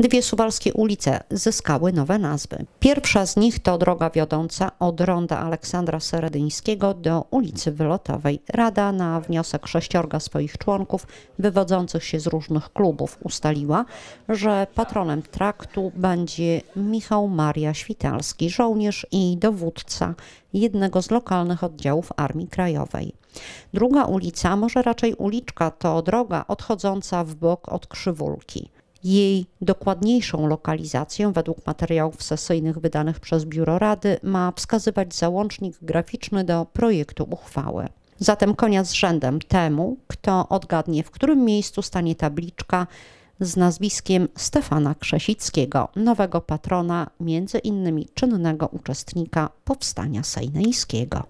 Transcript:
Dwie suwalskie ulice zyskały nowe nazwy. Pierwsza z nich to droga wiodąca od ronda Aleksandra Seredyńskiego do ulicy Wylotowej. Rada na wniosek sześciorga swoich członków wywodzących się z różnych klubów ustaliła, że patronem traktu będzie Michał Maria Świtalski, żołnierz i dowódca jednego z lokalnych oddziałów Armii Krajowej. Druga ulica, może raczej uliczka, to droga odchodząca w bok od Krzywulki. Jej dokładniejszą lokalizację według materiałów sesyjnych wydanych przez Biuro Rady ma wskazywać załącznik graficzny do projektu uchwały. Zatem konia z rzędem temu, kto odgadnie, w którym miejscu stanie tabliczka z nazwiskiem Stefana Krzesickiego, nowego patrona, między innymi czynnego uczestnika powstania sejneńskiego.